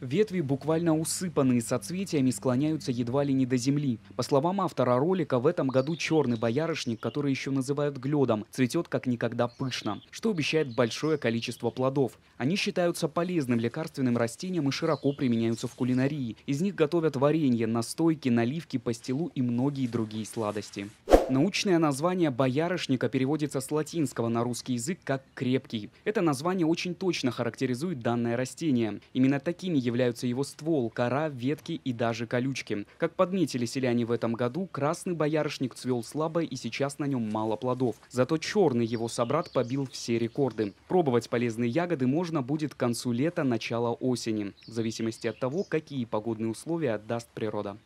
Ветви, буквально усыпанные соцветиями, склоняются едва ли не до земли. По словам автора ролика, в этом году черный боярышник, который еще называют гледом, цветет как никогда пышно, что обещает большое количество плодов. Они считаются полезным лекарственным растением и широко применяются в кулинарии. Из них готовят варенье, настойки, наливки, пастилу и многие другие сладости. Научное название боярышника переводится с латинского на русский язык как «крепкий». Это название очень точно характеризует данное растение. Именно такими являются его ствол, кора, ветки и даже колючки. Как подметили селяне в этом году, красный боярышник цвел слабо и сейчас на нем мало плодов. Зато черный его собрат побил все рекорды. Пробовать полезные ягоды можно будет к концу лета, начала осени, в зависимости от того, какие погодные условия даст природа.